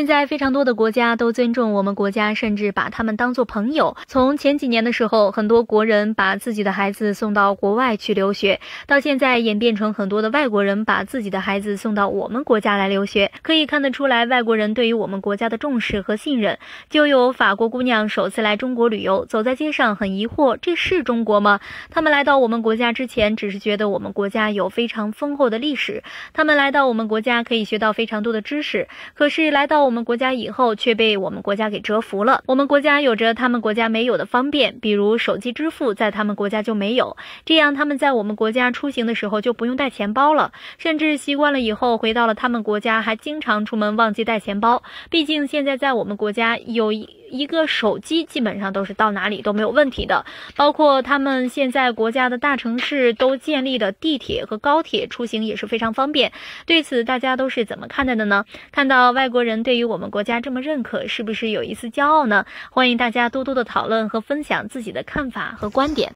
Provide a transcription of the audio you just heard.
现在非常多的国家都尊重我们国家，甚至把他们当做朋友。从前几年的时候，很多国人把自己的孩子送到国外去留学，到现在演变成很多的外国人把自己的孩子送到我们国家来留学。可以看得出来，外国人对于我们国家的重视和信任。就有法国姑娘首次来中国旅游，走在街上很疑惑：这是中国吗？他们来到我们国家之前，只是觉得我们国家有非常丰厚的历史，他们来到我们国家可以学到非常多的知识。可是来到我们国家以后却被我们国家给折服了。我们国家有着他们国家没有的方便，比如手机支付，在他们国家就没有。这样，他们在我们国家出行的时候就不用带钱包了，甚至习惯了以后，回到了他们国家还经常出门忘记带钱包。毕竟现在在我们国家有一。一个手机基本上都是到哪里都没有问题的，包括他们现在国家的大城市都建立的地铁和高铁出行也是非常方便。对此，大家都是怎么看待的呢？看到外国人对于我们国家这么认可，是不是有一丝骄傲呢？欢迎大家多多的讨论和分享自己的看法和观点。